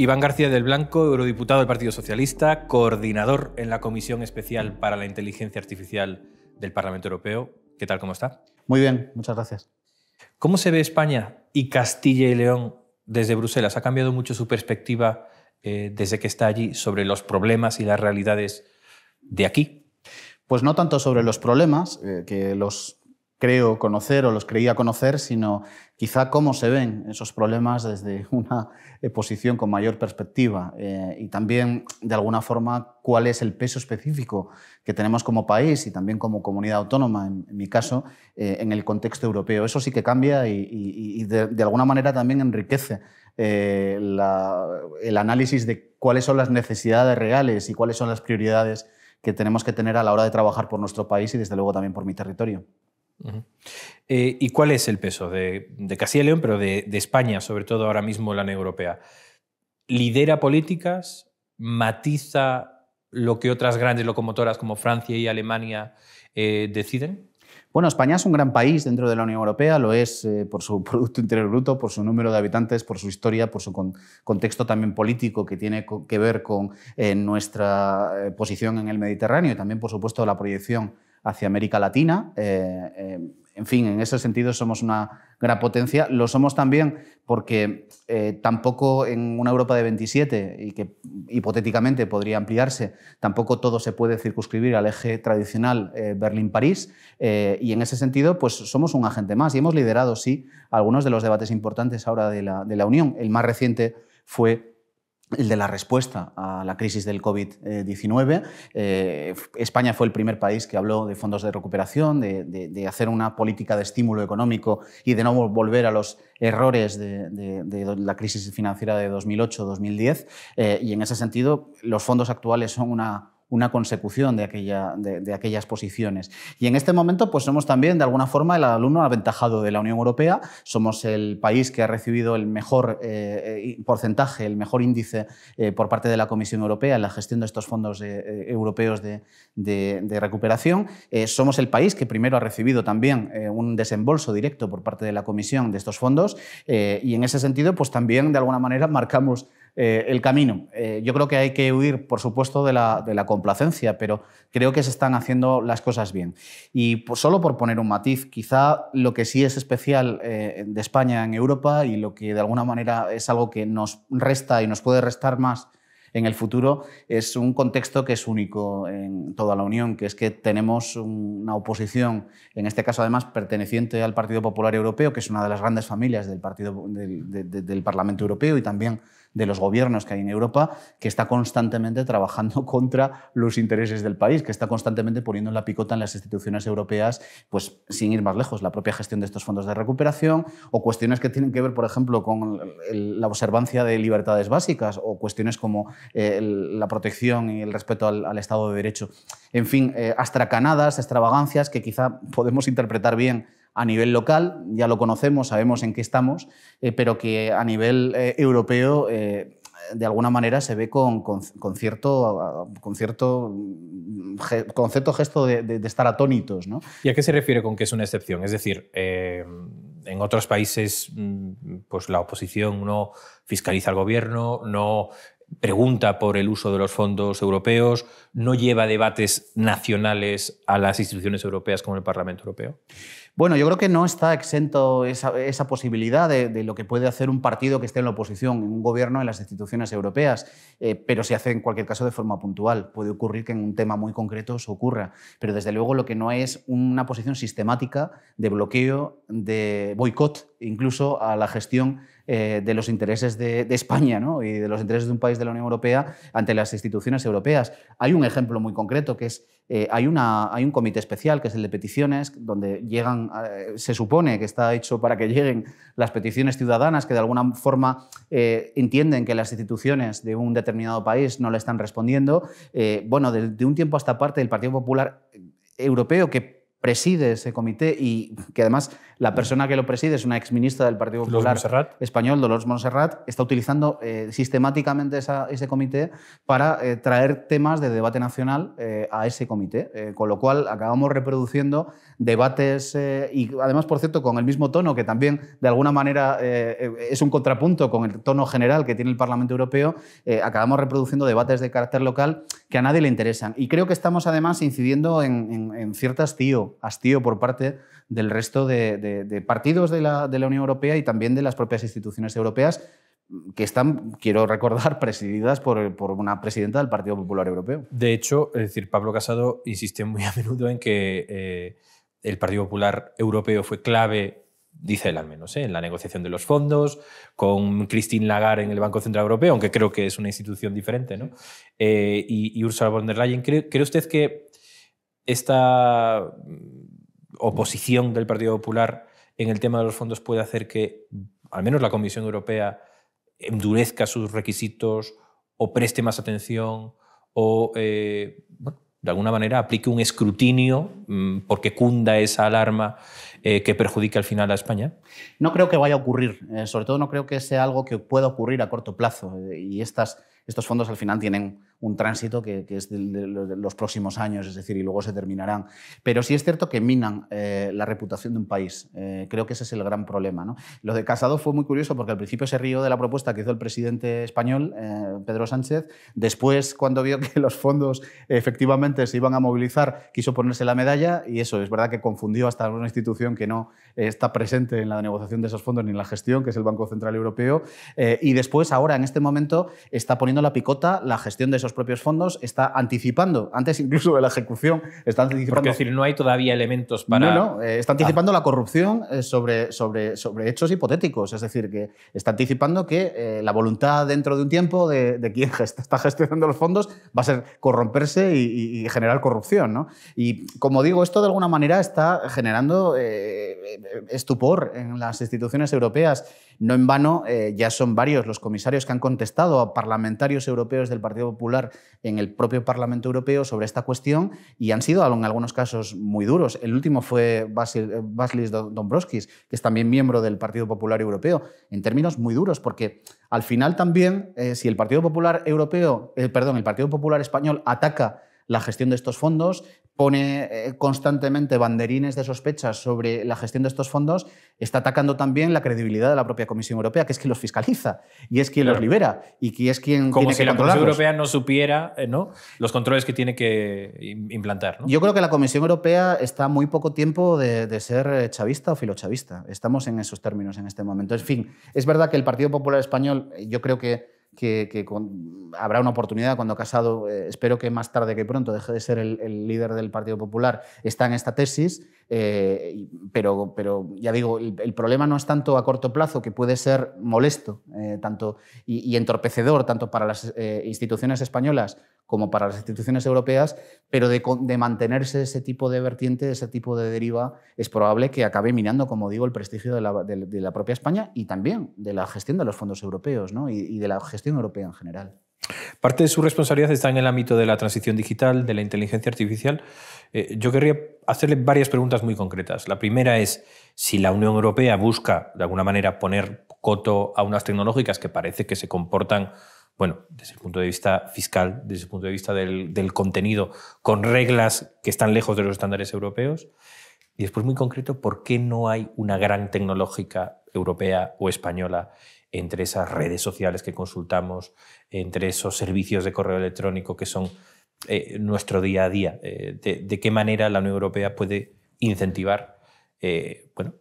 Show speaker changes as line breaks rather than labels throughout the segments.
Iván García del Blanco, eurodiputado del Partido Socialista, coordinador en la Comisión Especial para la Inteligencia Artificial del Parlamento Europeo. ¿Qué tal? ¿Cómo está?
Muy bien, muchas gracias.
¿Cómo se ve España y Castilla y León desde Bruselas? ¿Ha cambiado mucho su perspectiva eh, desde que está allí sobre los problemas y las realidades
de aquí? Pues no tanto sobre los problemas, eh, que los creo conocer o los creía conocer, sino quizá cómo se ven esos problemas desde una eh, posición con mayor perspectiva eh, y también, de alguna forma, cuál es el peso específico que tenemos como país y también como comunidad autónoma, en, mi caso, eh, en el contexto europeo. Eso sí que cambia y, de, alguna manera también enriquece el análisis de cuáles son las necesidades reales y cuáles son las prioridades que tenemos que tener a la hora de trabajar por nuestro país y, desde luego, también por mi territorio.
Eh, ¿Y cuál es el peso de, Casilla Castilla y León, pero de, España, sobre todo ahora mismo la Unión Europea? ¿Lidera políticas? ¿Matiza lo que otras grandes locomotoras como Francia y Alemania eh, deciden?
Bueno, España es un gran país dentro de la Unión Europea, lo es eh, por su Producto Interior Bruto, por su número de habitantes, por su historia, por su contexto también político que tiene que ver con nuestra posición en el Mediterráneo y también, por supuesto, la proyección hacia América Latina. Eh, eh, en fin, en ese sentido somos una gran potencia. Lo somos también porque eh, tampoco en una Europa de 27, y que hipotéticamente podría ampliarse, tampoco todo se puede circunscribir al eje tradicional Berlín-París. y en ese sentido, pues somos un agente más y hemos liderado, sí, algunos de los debates importantes ahora de la Unión. El más reciente fue el de la respuesta a la crisis del COVID-19. Eh, España fue el primer país que habló de fondos de recuperación, de, hacer una política de estímulo económico y de no volver a los errores de, la crisis financiera de 2008-2010. Eh, y en ese sentido, los fondos actuales son una una consecución de, aquella, de, aquellas posiciones. Y en este momento, pues somos también, de alguna forma, el alumno aventajado de la Unión Europea. Somos el país que ha recibido el mejor eh, eh, porcentaje, el mejor índice eh, por parte de la Comisión Europea en la gestión de estos fondos europeos de, de recuperación. somos el país que primero ha recibido también un desembolso directo por parte de la Comisión de estos fondos. y en ese sentido, pues también, de alguna manera, marcamos eh, el camino. Eh, yo creo que hay que huir, por supuesto, de la, complacencia, pero creo que se están haciendo las cosas bien. Y solo por poner un matiz, quizá lo que sí es especial eh, de España en Europa y lo que de alguna manera es algo que nos resta y nos puede restar más en el futuro es un contexto que es único en toda la Unión, que es que tenemos una oposición, en este caso además perteneciente al Partido Popular Europeo, que es una de las grandes familias del, partido, del Parlamento Europeo y también de los gobiernos que hay en Europa, que está constantemente trabajando contra los intereses del país, que está constantemente poniendo la picota en las instituciones europeas, pues sin ir más lejos, la propia gestión de estos fondos de recuperación o cuestiones que tienen que ver, por ejemplo, con la observancia de libertades básicas o cuestiones como eh, la protección y el respeto al, Estado de Derecho. En fin, eh, astracanadas, extravagancias que quizá podemos interpretar bien a nivel local, ya lo conocemos, sabemos en qué estamos, eh, pero que a nivel eh, europeo eh, de alguna manera se ve con, cierto, con mm, gesto de, estar atónitos. ¿no?
¿Y a qué se refiere con que es una excepción? Es decir, en otros países mm, pues la oposición no fiscaliza al gobierno, no pregunta por el uso de los fondos europeos, no lleva debates nacionales a las instituciones europeas como el Parlamento Europeo.
Bueno, yo creo que no está exento esa, posibilidad de, lo que puede hacer un partido que esté en la oposición, en un gobierno en las instituciones europeas, eh, pero se hace en cualquier caso de forma puntual. Puede ocurrir que en un tema muy concreto se ocurra, pero desde luego lo que no es una posición sistemática de bloqueo, de boicot incluso a la gestión eh, de los intereses de, España y de los intereses de un país de la Unión Europea ante las instituciones europeas. Hay un ejemplo muy concreto que es eh, hay, una, hay un comité especial, que es el de peticiones, donde llegan, eh, se supone que está hecho para que lleguen las peticiones ciudadanas que de alguna forma eh, entienden que las instituciones de un determinado país no le están respondiendo. bueno, de, un tiempo hasta parte, el Partido Popular Europeo, que preside ese comité y que además la persona que lo preside es una exministra del Partido Popular Español, Dolores Monserrat, está utilizando eh, sistemáticamente ese comité para eh, traer temas de debate nacional eh, a ese comité, con lo cual acabamos reproduciendo debates y además, por cierto, con el mismo tono que también de alguna manera es un contrapunto con el tono general que tiene el Parlamento Europeo, acabamos reproduciendo debates de carácter local que a nadie le interesan. Y creo que estamos además incidiendo en, en, cierto hastío por parte del resto de, partidos de la, Unión Europea y también de las propias instituciones europeas que están, quiero recordar, presididas por, una presidenta del Partido Popular Europeo.
De hecho, decir, Pablo Casado insiste muy
a menudo en que eh, el Partido Popular Europeo fue
clave, dice él al menos, eh, en la negociación de los fondos, con Christine Lagarde en el Banco Central Europeo, aunque creo que es una institución diferente, ¿no? Eh, y, Ursula von der Leyen, cree usted que esta oposición del Partido Popular en el tema de los fondos puede hacer que al menos la Comisión Europea endurezca sus requisitos o preste más atención o eh, de alguna manera aplique un escrutinio mm, porque cunda esa alarma eh, que perjudique al final a España?
No creo que vaya a ocurrir, eh, sobre todo no creo que sea algo que pueda ocurrir a corto plazo eh, y estas, estos fondos al final tienen un tránsito que, es de, los próximos años, es decir, y luego se terminarán. Pero sí es cierto que minan la reputación de un país. creo que ese es el gran problema. ¿no? Lo de Casado fue muy curioso porque al principio se rió de la propuesta que hizo el presidente español, Pedro Sánchez. Después, cuando vio que los fondos efectivamente se iban a movilizar, quiso ponerse la medalla y eso es verdad que confundió hasta una institución que no eh, está presente en la negociación de esos fondos ni en la gestión, que es el Banco Central Europeo. Eh, y después, ahora, en este momento, está poniendo la picota la gestión de esos propios fondos, está anticipando, antes incluso de la ejecución, está anticipando... es
decir, no hay todavía elementos para... No, no, eh, está ah. anticipando
la corrupción sobre, sobre, sobre hechos hipotéticos, es decir, que está anticipando que la voluntad dentro de un tiempo de, quien está gestionando los fondos va a ser corromperse y, generar corrupción. Y como digo, esto de alguna manera está generando eh, estupor en las instituciones europeas. No en vano, eh, ya son varios los comisarios que han contestado a parlamentarios europeos del Partido Popular en el propio Parlamento Europeo sobre esta cuestión y han sido en algunos casos muy duros. El último fue Václis eh, Dombrovskis, que es también miembro del Partido Popular Europeo, en términos muy duros, porque al final también, si el Partido Popular Europeo, perdón, el Partido Popular Español ataca la gestión de estos fondos, pone eh, constantemente banderines de sospechas sobre la gestión de estos fondos, está atacando también la credibilidad de la propia Comisión Europea, que es quien los fiscaliza y es quien los libera y que es quien como si la Comisión Europea
no supiera eh, ¿no? los controles que tiene que implantar.
Yo creo que la Comisión Europea está muy poco tiempo de, de ser eh, chavista o filochavista. Estamos en esos términos en este momento. En fin, es verdad que el Partido Popular Español, yo creo que que, habrá una oportunidad cuando Casado, eh, espero que más tarde que pronto, deje de ser el, líder del Partido Popular, está en esta tesis, eh, pero, pero ya digo, el, problema no es tanto a corto plazo, que puede ser molesto eh, tanto, y, entorpecedor tanto para las instituciones españolas como para las instituciones europeas, pero de, mantenerse ese tipo de vertiente, ese tipo de deriva, es probable que acabe minando, como digo, el prestigio de la, propia España y también de la gestión de los fondos europeos y, de la gestión europea en general.
Parte de su responsabilidad está en el ámbito de la transición digital, de la inteligencia artificial. Eh, yo querría hacerle varias preguntas muy concretas. La primera es si la Unión Europea busca, de alguna manera, poner coto a unas tecnológicas que parece que se comportan bueno, desde el punto de vista fiscal, desde el punto de vista del, contenido, con reglas que están lejos de los estándares europeos. Y después, muy concreto, ¿por qué no hay una gran tecnológica europea o española entre esas redes sociales que consultamos, entre esos servicios de correo electrónico que son eh, nuestro día a día? Eh, de, qué manera la Unión Europea puede incentivar eh, bueno,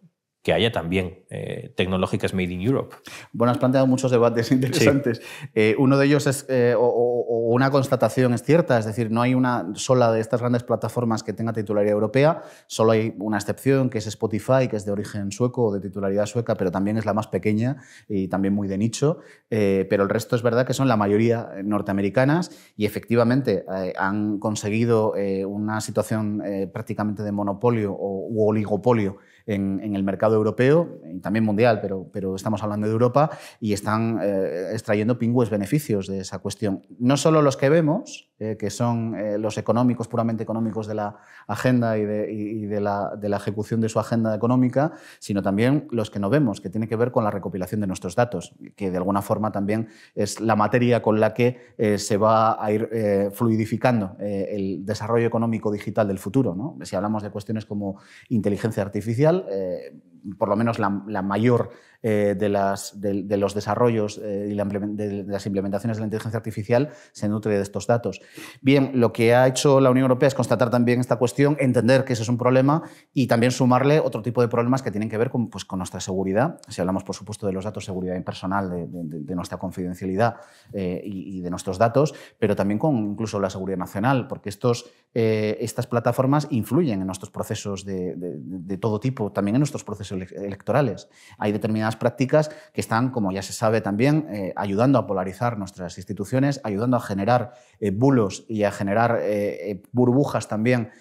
que haya también eh, tecnológicas made
in Europe. Bueno, has planteado muchos debates interesantes. Eh, uno de ellos es, eh, o, una constatación es cierta, es decir, no hay una sola de estas grandes plataformas que tenga titularidad europea, solo hay una excepción, que es Spotify, que es de origen sueco o de titularidad sueca, pero también es la más pequeña y también muy de nicho, pero el resto es verdad que son la mayoría norteamericanas y efectivamente han conseguido una situación prácticamente de monopolio o u oligopolio en, el mercado europeo y también mundial, pero, pero estamos hablando de Europa y están eh, extrayendo pingües beneficios de esa cuestión. No solo los que vemos, eh, que son eh, los económicos, puramente económicos de la agenda y, de, la, ejecución de su agenda económica, sino también los que no vemos, que tiene que ver con la recopilación de nuestros datos, que de alguna forma también es la materia con la que eh, se va a ir fluidificando el desarrollo económico digital del futuro. ¿no? Si hablamos de cuestiones como inteligencia artificial, por lo menos la mayor eh, de, los desarrollos eh, y de las implementaciones de la inteligencia artificial se nutre de estos datos. Bien, lo que ha hecho la Unión Europea es constatar también esta cuestión, entender que ese es un problema y también sumarle otro tipo de problemas que tienen que ver con, pues, con nuestra seguridad. Si hablamos, por supuesto, de los datos, seguridad impersonal, de, nuestra confidencialidad eh, y, y, de nuestros datos, pero también con incluso la seguridad nacional, porque estos, estas plataformas influyen en nuestros procesos de todo tipo, también en nuestros procesos electorales. Hay determinadas prácticas que están, como ya se sabe también, eh, ayudando a polarizar nuestras instituciones, ayudando a generar eh, bulos y a generar eh, burbujas también,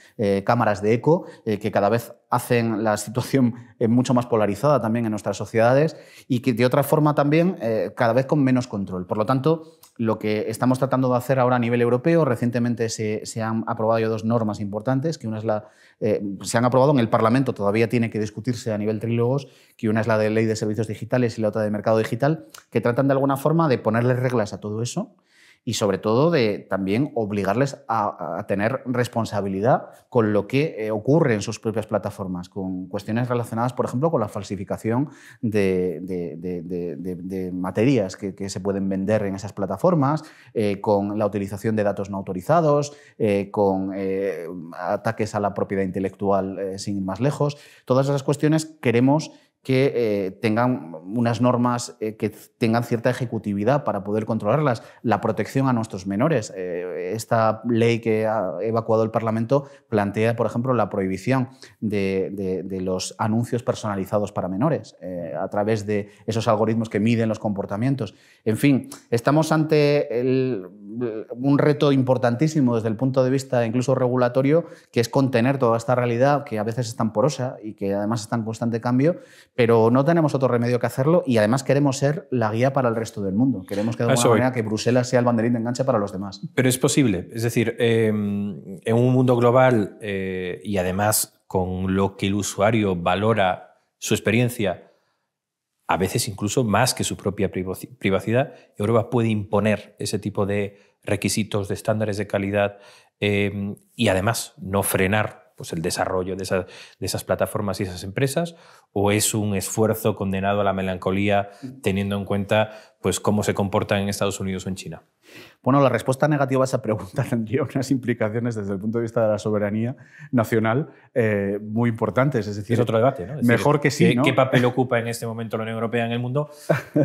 cámaras de eco, que cada vez hacen la situación es mucho más polarizada también en nuestras sociedades y que de otra forma también eh, cada vez con menos control. Por lo tanto, lo que estamos tratando de hacer ahora a nivel europeo, recientemente se, han aprobado ya dos normas importantes, que una es la, eh, se han aprobado en el Parlamento, todavía tiene que discutirse a nivel trílogos, que una es la de ley de servicios digitales y la otra de mercado digital, que tratan de alguna forma de ponerle reglas a todo eso y sobre todo de también obligarles a, tener responsabilidad con lo que eh, ocurre en sus propias plataformas, con cuestiones relacionadas, por ejemplo, con la falsificación de, materias que, se pueden vender en esas plataformas, eh, con la utilización de datos no autorizados, eh, con ataques a la propiedad intelectual sin ir más lejos. Todas esas cuestiones queremos que eh, tengan unas normas eh, que tengan cierta ejecutividad para poder controlarlas, la protección a nuestros menores. Eh, esta ley que ha evacuado el Parlamento plantea, por ejemplo, la prohibición de, los anuncios personalizados para menores a través de esos algoritmos que miden los comportamientos. En fin, estamos ante un reto importantísimo desde el punto de vista incluso regulatorio, que es contener toda esta realidad que a veces es tan porosa y que además está en constante cambio pero no tenemos otro remedio que hacerlo y además queremos ser la guía para el resto del mundo. Queremos que de alguna manera que Bruselas sea el banderín de enganche para los demás.
Pero es posible, es decir, em, en un mundo global eh, y además con lo que el usuario valora su experiencia, a veces incluso más que su propia privacidad, Europa puede imponer ese tipo de requisitos, de estándares de calidad em, y además no frenar pues, el desarrollo de, esas plataformas y esas empresas? ¿O es un esfuerzo condenado a la melancolía teniendo en cuenta pues, cómo se comportan en Estados Unidos o en China?
Bueno, la respuesta negativa a esa pregunta tendría unas implicaciones desde el punto de vista de la soberanía nacional eh, muy importantes. Es decir, es otro debate, mejor que sí. ¿qué, papel
ocupa en este momento la Unión Europea en el mundo?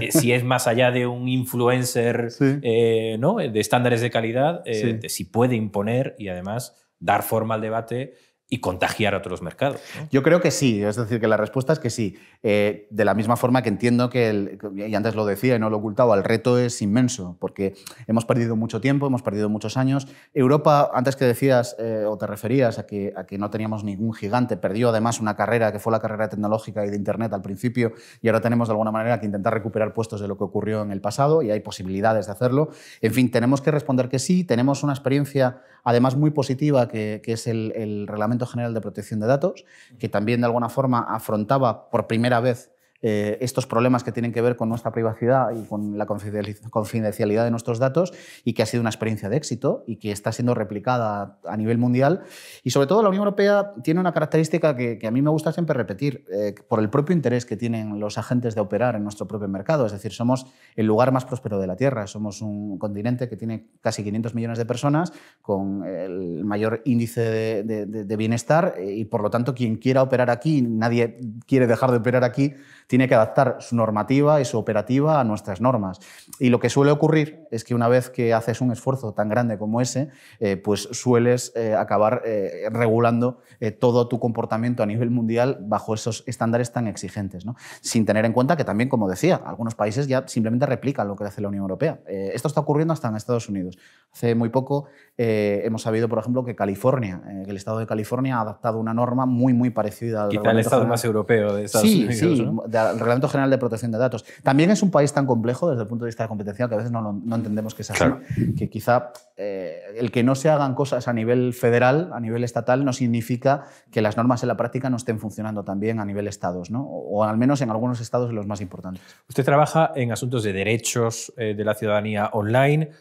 Eh, si es más allá de un influencer eh, de estándares de calidad, si puede imponer y además dar forma
al debate y contagiar a otros mercados. Yo creo que sí, es decir, que la respuesta es que sí. Eh, de la misma forma que entiendo que, y antes lo decía y no lo ocultaba, el reto es inmenso, porque hemos perdido mucho tiempo, hemos perdido muchos años. Europa, antes que decías eh, o te referías a que, a que no teníamos ningún gigante, perdió además una carrera que fue la carrera tecnológica y de Internet al principio, y ahora tenemos de alguna manera que intentar recuperar puestos de lo que ocurrió en el pasado, y hay posibilidades de hacerlo. En fin, tenemos que responder que sí, tenemos una experiencia además muy positiva, que, es el reglamento General de Protección de Datos, que también de alguna forma afrontaba por primera vez eh, estos problemas que tienen que ver con nuestra privacidad y con la confidencialidad de nuestros datos y que ha sido una experiencia de éxito y que está siendo replicada a nivel mundial. Y sobre todo la Unión Europea tiene una característica que, a mí me gusta siempre repetir, eh, por el propio interés que tienen los agentes de operar en nuestro propio mercado. Es decir, somos el lugar más próspero de la Tierra, somos un continente que tiene casi 500 millones de personas con el mayor índice de bienestar eh, y por lo tanto quien quiera operar aquí, nadie quiere dejar de operar aquí, tiene que adaptar su normativa y su operativa a nuestras normas. Y lo que suele ocurrir es que una vez que haces un esfuerzo tan grande como ese, eh, pues sueles eh, acabar eh, regulando todo tu comportamiento a nivel mundial bajo esos estándares tan exigentes, ¿no? sin tener en cuenta que también, como decía, algunos países ya simplemente replican lo que hace la Unión Europea. esto está ocurriendo hasta en Estados Unidos. Hace muy poco hemos sabido, por ejemplo, que California, que el Estado de California ha adaptado una norma muy, muy parecida al... Quizá el Estado más
europeo de Estados Unidos. Sí,
de el Reglamento General de Protección de Datos. También es un país tan complejo desde el punto de vista de competencia que a veces no, entendemos qué es así. Que quizá eh, el que no se hagan cosas a nivel federal, a nivel estatal, no significa que las normas en la práctica no estén funcionando también a nivel estados, ¿no? o, al menos en algunos estados en los más importantes.
Usted trabaja en asuntos de derechos eh, de la ciudadanía online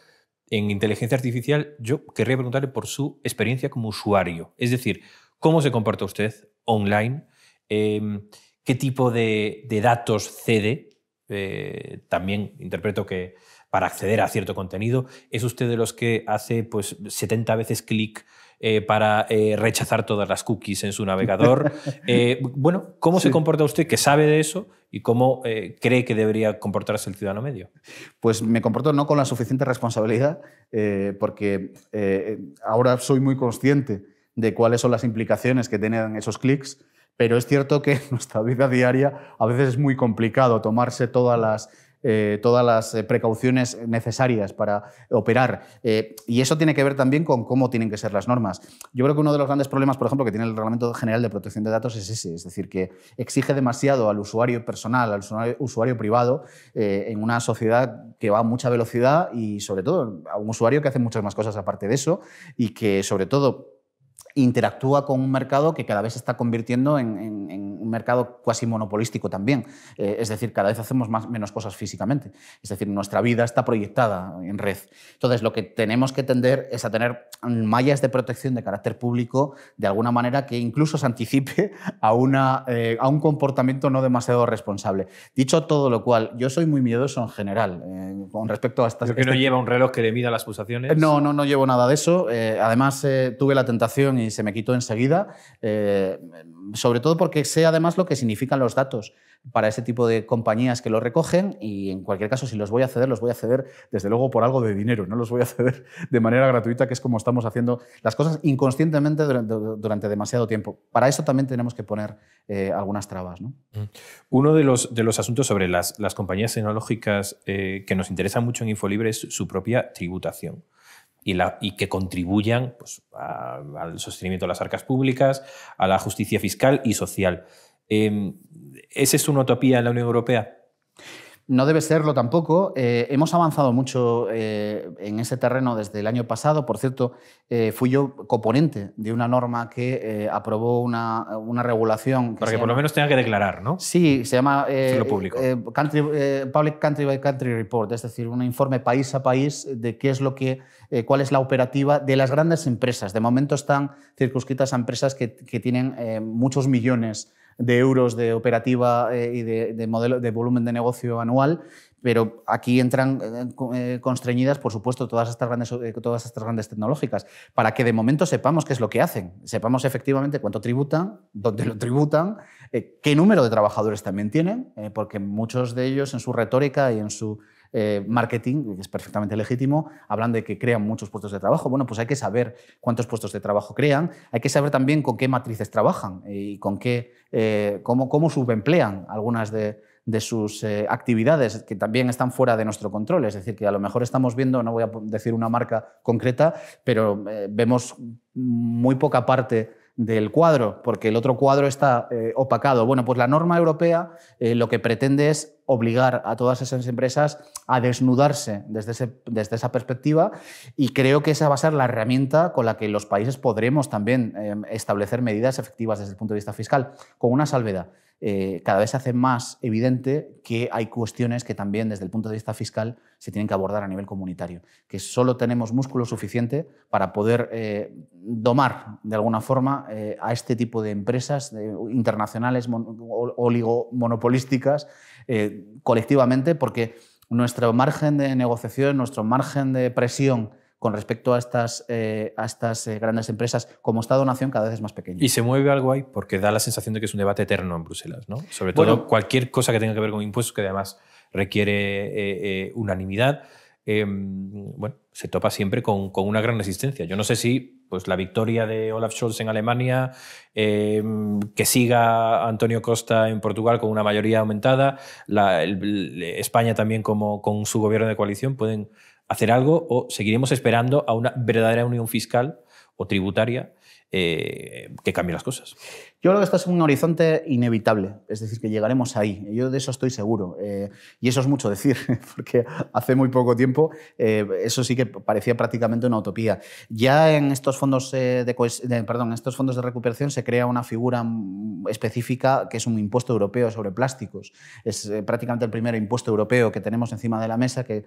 en inteligencia artificial, yo querría preguntarle por su experiencia como usuario. Es decir, ¿cómo se comporta usted online? Em, qué tipo de, datos cede. Eh, también interpreto que para acceder a cierto contenido. ¿Es usted de los que hace pues, 70 veces clic eh, para eh, rechazar todas las cookies en su navegador? bueno, ¿cómo se comporta usted que sabe
de eso y cómo cree que debería comportarse el ciudadano medio? Pues me comporto no con la suficiente responsabilidad porque ahora soy muy consciente de cuáles son las implicaciones que tienen esos clics pero es cierto que en nuestra vida diaria a veces es muy complicado tomarse todas las eh, todas las eh, precauciones necesarias para operar. Eh, y eso tiene que ver también con cómo tienen que ser las normas. Yo creo que uno de los grandes problemas, por ejemplo, que tiene el Reglamento General de Protección de Datos es ese, es decir, que exige demasiado al usuario personal, al usuario, privado, en una sociedad que va a mucha velocidad y, sobre todo, a un usuario que hace muchas más cosas aparte de eso y que, sobre todo, interactúa con un mercado que cada vez se está convirtiendo en, en mercado cuasi monopolístico también. Eh, es decir, cada vez hacemos más, menos cosas físicamente. Es decir, nuestra vida está proyectada en red. Entonces, lo que tenemos que tender es a tener mallas de protección de carácter público, de alguna manera que incluso se anticipe a, una, eh, a un comportamiento no demasiado responsable. Dicho todo lo cual, yo soy muy miedoso en general eh, con respecto a estas... que no este-
lleva un reloj que le mida las pulsaciones? No,
no, no llevo nada de eso. además, tuve la tentación y se me quitó enseguida, sobre todo porque sea de más lo que significan los datos para ese tipo de compañías que lo recogen y en cualquier caso si los voy a ceder, los voy a ceder desde luego por algo de dinero, no los voy a ceder de manera gratuita, que es como estamos haciendo las cosas inconscientemente durante, demasiado tiempo. Para eso también tenemos que poner eh, algunas trabas. ¿no? Mm.
Uno de los, de los asuntos sobre las, las compañías tecnológicas eh, que nos interesa mucho en Infolibre es su propia tributación. Y, la, y, que contribuyan pues, al sostenimiento de las arcas públicas, a la justicia fiscal y social. Em, ¿Esa
es una utopía en la Unión Europea? No debe serlo tampoco. Eh, hemos avanzado mucho eh, en ese terreno desde el año pasado. Por cierto, eh, fui yo coponente de una norma que aprobó una, regulación. Para que por lo menos
tenga que declarar,
¿no? Sí, se llama Public Country by Country Report, es decir, un informe país a país de qué es lo que eh, cuál es la operativa de las grandes empresas. De momento están circunscritas a empresas que, tienen eh, muchos millones de euros de operativa eh, y de, modelo, de volumen de negocio anual, pero aquí entran constreñidas, por supuesto, todas estas, grandes, todas estas grandes tecnológicas, para que de momento sepamos qué es lo que hacen, sepamos efectivamente cuánto tributan, dónde lo tributan, qué número de trabajadores también tienen, porque muchos de ellos en su retórica y en su eh, marketing, que es perfectamente legítimo, hablan de que crean muchos puestos de trabajo. Bueno, pues hay que saber cuántos puestos de trabajo crean, hay que saber también con qué matrices trabajan y con qué, eh, cómo, subemplean algunas de, sus eh, actividades que también están fuera de nuestro control. Es decir, que a lo mejor estamos viendo, no voy a decir una marca concreta, pero vemos muy poca parte del cuadro, porque el otro cuadro está opacado. Bueno, pues la norma europea lo que pretende es obligar a todas esas empresas a desnudarse desde, desde, esa perspectiva y creo que esa va a ser la herramienta con la que los países podremos también em, establecer medidas efectivas desde el punto de vista fiscal, con una salvedad. Eh, cada vez se hace más evidente que hay cuestiones que también desde el punto de vista fiscal se tienen que abordar a nivel comunitario, que solo tenemos músculo suficiente para poder eh, domar de alguna forma eh, a este tipo de empresas internacionales oligopolísticas oligomonopolísticas eh, colectivamente, porque nuestro margen de negociación, nuestro margen de presión con respecto a estas, eh, a estas eh, grandes empresas como Estado-nación cada vez es más pequeño. Y
se mueve algo ahí porque da la sensación de que es un debate eterno en Bruselas, Sobre todo cualquier cosa que tenga que ver con impuestos, que además requiere unanimidad, em, bueno, se topa siempre con, con, una gran resistencia. Yo no sé si pues la victoria de Olaf Scholz en Alemania, eh, que siga Antonio Costa en Portugal con una mayoría aumentada, España también como, con su gobierno de coalición, pueden hacer algo o seguiremos esperando a una verdadera unión fiscal o tributaria eh, que cambie
las cosas. Yo creo que esto es un horizonte inevitable, es decir, que llegaremos ahí. Yo de eso estoy seguro. Eh, y eso es mucho decir, porque hace muy poco tiempo eh, eso sí que parecía prácticamente una utopía. Ya en estos fondos eh, de, perdón, estos fondos de recuperación se crea una figura mm, específica que es un impuesto europeo sobre plásticos. Es prácticamente el primer impuesto europeo que tenemos encima de la mesa que,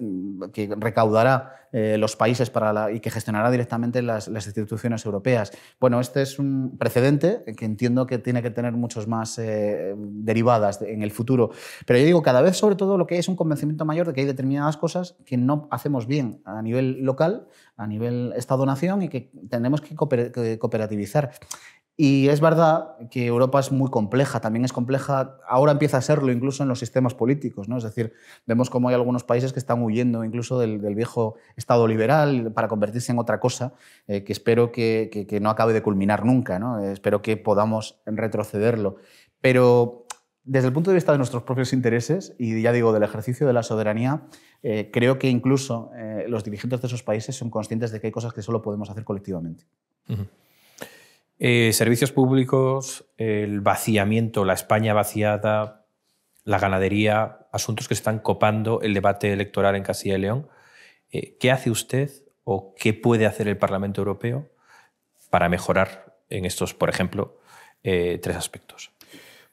mm, recaudará los países para y que gestionará directamente las instituciones europeas. Bueno, este es un precedente que entiendo que tiene que tener muchos más eh, derivadas en el futuro. Pero yo digo, cada vez sobre todo lo que hay es un convencimiento mayor de que hay determinadas cosas que no hacemos bien a nivel local, a nivel Estado-Nación y que tenemos que cooperativizar. Y es verdad que Europa es muy compleja, también es compleja, ahora empieza a serlo incluso en los sistemas políticos, ¿no? Es decir, vemos cómo hay algunos países que están huyendo incluso del, viejo Estado liberal para convertirse en otra cosa eh, que espero que, no acabe de culminar nunca, ¿no? Eh, espero que podamos retrocederlo. Pero desde el punto de vista de nuestros propios intereses y ya digo del ejercicio de la soberanía, eh, creo que incluso los dirigentes de esos países son conscientes de que hay cosas que solo podemos hacer colectivamente.
Eh, servicios públicos, el vaciamiento, la España vaciada, la ganadería, asuntos que están copando el debate electoral en Castilla y León. Eh, ¿Qué hace usted o qué puede hacer el Parlamento Europeo para mejorar en estos, por ejemplo, eh, tres aspectos?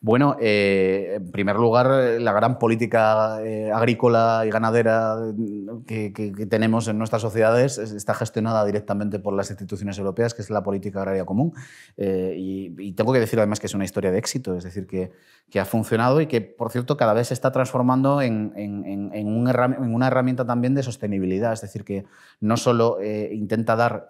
Bueno, eh, en primer lugar, eh, la gran política eh, agrícola y ganadera mm, que, tenemos en nuestras sociedades está gestionada directamente por las instituciones europeas, que es la política agraria común. y, tengo que decir además que es una historia de éxito, es decir, que, ha funcionado y que, por cierto, cada vez se está transformando en, en una herramienta también de sostenibilidad. Es decir, que no solo intenta dar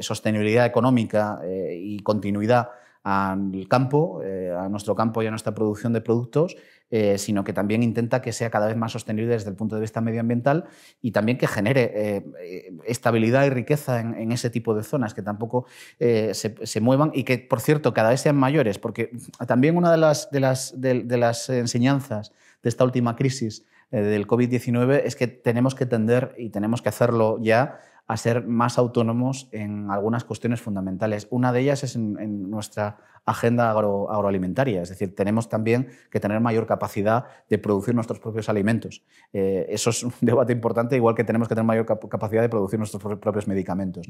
sostenibilidad económica y continuidad, al campo, eh, a nuestro campo y a nuestra producción de productos, eh, sino que también intenta que sea cada vez más sostenible desde el punto de vista medioambiental y también que genere eh, estabilidad y riqueza en, ese tipo de zonas que tampoco se, muevan y que, por cierto, cada vez sean mayores, porque también una de las, de las enseñanzas de esta última crisis del COVID-19 es que tenemos que tender y tenemos que hacerlo ya a ser más autónomos en algunas cuestiones fundamentales. Una de ellas es en, nuestra agenda agroalimentaria, es decir, tenemos también que tener mayor capacidad de producir nuestros propios alimentos. Eh, eso es un debate importante, igual que tenemos que tener mayor capacidad de producir nuestros propios medicamentos.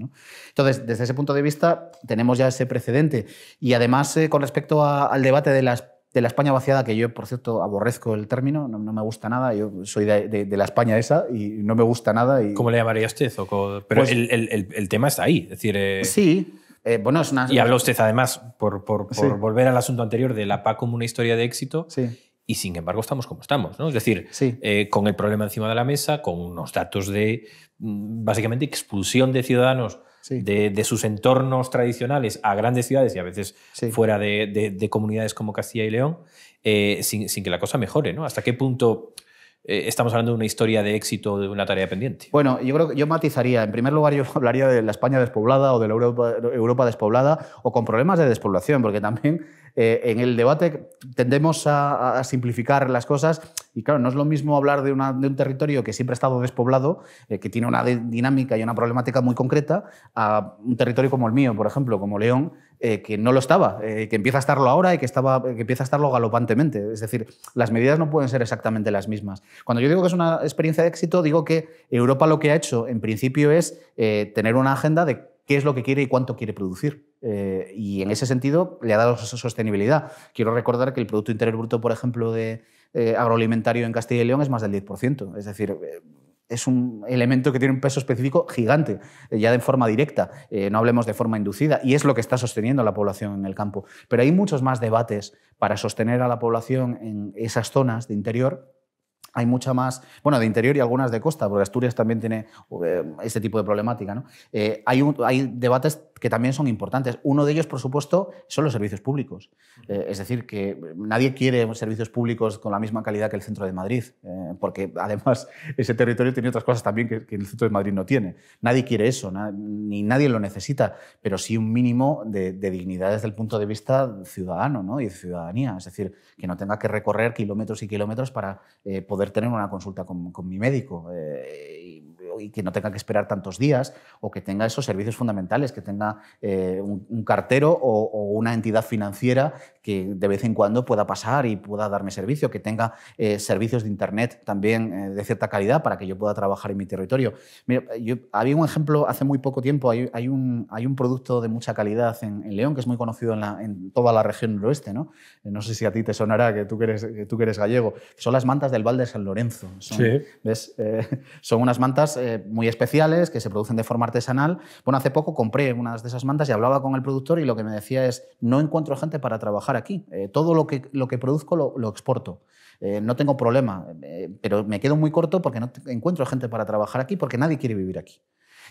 Entonces, desde ese punto de vista, tenemos ya ese precedente. Y además, eh, con respecto al debate de las de la España vaciada, que yo, por cierto, aborrezco el término, no, me gusta nada, yo soy de, la España esa y no me gusta nada. Y... ¿Cómo
le llamaría usted? Pero pues el, tema está ahí, decir... Eh, sí, eh, bueno, es una... Y habla usted además, por, volver al asunto anterior, de la PAC como una historia de éxito. Y sin embargo estamos como estamos, ¿no? Es decir, eh, con el problema encima de la mesa, con unos datos de mm, básicamente expulsión de ciudadanos de, sus entornos tradicionales a grandes ciudades y a veces fuera de, comunidades como Castilla y León, eh, sin, sin, que la cosa mejore, ¿no? ¿Hasta qué punto eh, estamos hablando de una historia de éxito de una tarea pendiente.
Bueno, yo creo que yo matizaría. En primer lugar, yo hablaría de la España despoblada o de la Europa, despoblada o con problemas de despoblación, porque también eh, en el debate tendemos a, simplificar las cosas. Y claro, no es lo mismo hablar de, un territorio que siempre ha estado despoblado, eh, que tiene una dinámica y una problemática muy concreta, a un territorio como el mío, por ejemplo, como León, eh, que no lo estaba, eh, que empieza a estarlo ahora y que, estaba, empieza a estarlo galopantemente. Es decir, las medidas no pueden ser exactamente las mismas. Cuando yo digo que es una experiencia de éxito, digo que Europa lo que ha hecho en principio es eh, tener una agenda de qué es lo que quiere y cuánto quiere producir. y en ese sentido le ha dado sostenibilidad. Quiero recordar que el Producto Interior Bruto, por ejemplo, de agroalimentario en Castilla y León es más del 10%. Es decir, es un elemento que tiene un peso específico gigante, eh, ya de forma directa, eh, no hablemos de forma inducida, y es lo que está sosteniendo a la población en el campo. Pero hay muchos más debates para sostener a la población en esas zonas de interior hay mucha más, bueno, de interior y algunas de costa, porque Asturias también tiene eh, este tipo de problemática. ¿no? hay, hay debates que también son importantes. Uno de ellos, por supuesto, son los servicios públicos. Eh, es decir, que nadie quiere servicios públicos con la misma calidad que el centro de Madrid, eh, porque además ese territorio tiene otras cosas también que, el centro de Madrid no tiene. Nadie quiere eso, ni nadie lo necesita, pero sí un mínimo de, dignidad desde el punto de vista ciudadano y de ciudadanía. Es decir, que no tenga que recorrer kilómetros y kilómetros para eh, poder tener una consulta con, con mi médico y que no tenga que esperar tantos días o que tenga esos servicios fundamentales, que tenga eh, un, cartero o, una entidad financiera que de vez en cuando pueda pasar y pueda darme servicio, que tenga eh, servicios de Internet también eh, de cierta calidad para que yo pueda trabajar en mi territorio. había un ejemplo hace muy poco tiempo, hay, hay, un, hay un producto de mucha calidad en, León que es muy conocido en, toda la región del oeste. ¿no? no sé si a ti te sonará que tú eres, tú eres gallego, son las mantas del Val de San Lorenzo. ¿ves? son unas mantas eh, muy especiales que se producen de forma artesanal. Bueno, hace poco compré una de esas mantas y hablaba con el productor y lo que me decía es, no encuentro gente para trabajar aquí. Eh, todo lo que, lo que produzco lo, exporto. Eh, no tengo problema, pero me quedo muy corto porque no encuentro gente para trabajar aquí porque nadie quiere vivir aquí.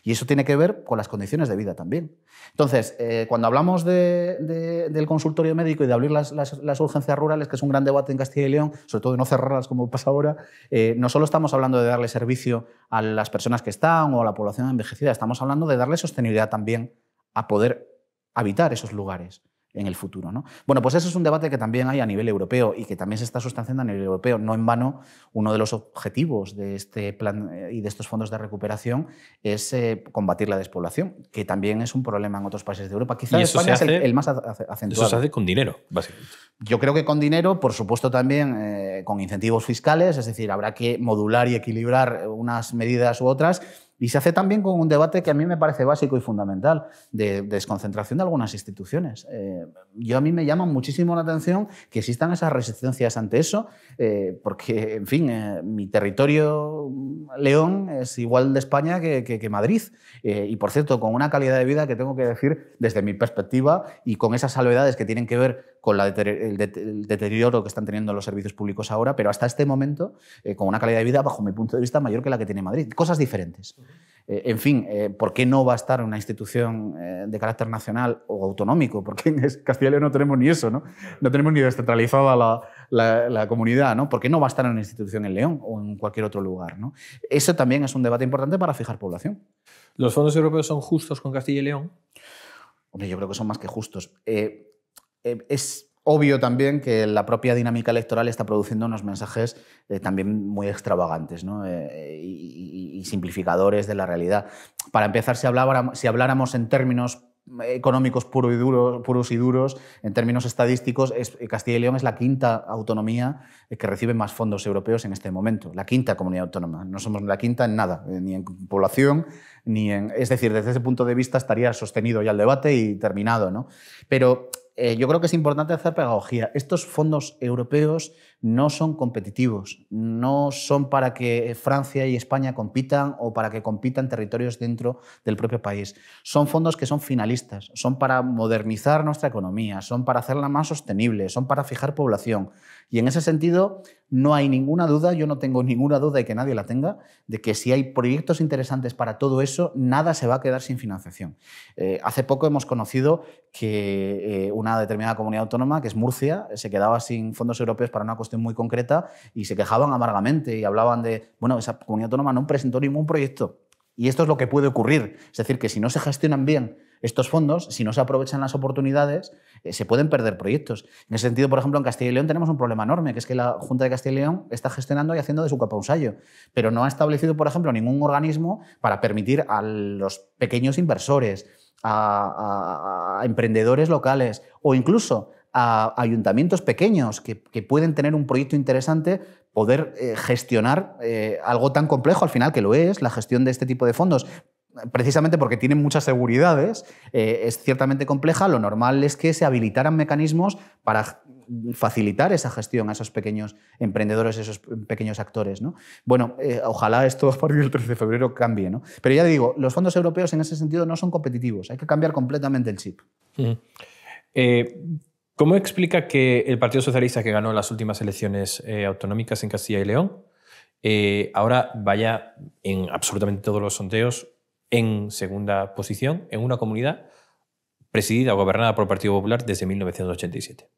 Y eso tiene que ver con las condiciones de vida también. Entonces, eh, cuando hablamos del consultorio médico y de abrir las, urgencias rurales, que es un gran debate en Castilla y León, sobre todo de no cerrarlas como pasa ahora, eh, no solo estamos hablando de darle servicio a las personas que están o a la población envejecida, estamos hablando de darle sostenibilidad también a poder habitar esos lugares en el futuro. ¿no? Bueno, pues eso es un debate que también hay a nivel europeo y que también se está sustanciando a nivel europeo. No en vano, uno de los objetivos de este plan eh, y de estos fondos de recuperación es eh, combatir la despoblación, que también es un problema en otros países de Europa. Quizás España es el, más acentuado. Eso se hace con dinero, básicamente. Yo creo que con dinero, por supuesto también eh, con incentivos fiscales, es decir, habrá que modular y equilibrar unas medidas u otras y se hace también con un debate que a mí me parece básico y fundamental, de, desconcentración de algunas instituciones. Eh, yo a mí me llama muchísimo la atención que existan esas resistencias ante eso, eh, porque, en fin, eh, mi territorio León es igual de España que, Madrid. y, por cierto, con una calidad de vida que tengo que decir desde mi perspectiva y con esas salvedades que tienen que ver con el, deterioro que están teniendo los servicios públicos ahora, pero hasta este momento, con una calidad de vida, bajo mi punto de vista, mayor que la que tiene Madrid. Cosas diferentes. Eh, en fin, eh, ¿por qué no va a estar una institución eh, de carácter nacional o autonómico? Porque en Castilla y León no tenemos ni eso, ¿no? No tenemos ni descentralizada la, comunidad, ¿no? ¿Por qué no va a estar en una institución en León o en cualquier otro lugar? ¿no? Eso también es un debate importante para fijar población. ¿Los fondos europeos son justos con Castilla y León? Hombre, yo creo que son más que justos. es obvio también que la propia dinámica electoral está produciendo unos mensajes eh, también muy extravagantes eh, eh, y, simplificadores de la realidad. Para empezar, si habláramos, en términos económicos puros y duros, en términos estadísticos, Castilla y León es la quinta autonomía que recibe más fondos europeos en este momento, la quinta comunidad autónoma. No somos la quinta en nada, ni en población, ni en... Es decir, desde ese punto de vista estaría sostenido ya el debate y terminado, ¿no? Pero eh, yo creo que es importante hacer pedagogía. Estos fondos europeos no son competitivos, no son para que Francia y España compitan o para que compitan territorios dentro del propio país. Son fondos que son finalistas, son para modernizar nuestra economía, son para hacerla más sostenible, son para fijar población. Y en ese sentido, no hay ninguna duda, yo no tengo ninguna duda y que nadie la tenga, de que si hay proyectos interesantes para todo eso, nada se va a quedar sin financiación. Eh, hace poco hemos conocido que eh, una determinada comunidad autónoma, que es Murcia, se quedaba sin fondos europeos para una cuestión muy concreta y se quejaban amargamente y hablaban de, bueno, esa comunidad autónoma no presentó ningún proyecto. Y esto es lo que puede ocurrir. Es decir, que si no se gestionan bien estos fondos, si no se aprovechan las oportunidades, eh, se pueden perder proyectos. En ese sentido, por ejemplo, en Castilla y León tenemos un problema enorme, que es que la Junta de Castilla y León está gestionando y haciendo de su capa un pero no ha establecido, por ejemplo, ningún organismo para permitir a los pequeños inversores, a, emprendedores locales o incluso a ayuntamientos pequeños que, pueden tener un proyecto interesante, poder eh, gestionar eh, algo tan complejo al final que lo es, la gestión de este tipo de fondos, precisamente porque tienen muchas seguridades, eh, es ciertamente compleja, lo normal es que se habilitaran mecanismos para facilitar esa gestión a esos pequeños emprendedores, esos pequeños actores. ¿no? Bueno, eh, ojalá esto a partir del 13 de febrero cambie. ¿no? Pero ya digo, los fondos europeos en ese sentido no son competitivos, hay que cambiar completamente el chip.
Eh, ¿Cómo explica que el Partido Socialista que ganó las últimas elecciones autonómicas en Castilla y León ahora vaya en absolutamente todos los sondeos en segunda posición en una comunidad presidida o gobernada por el Partido Popular desde 1987.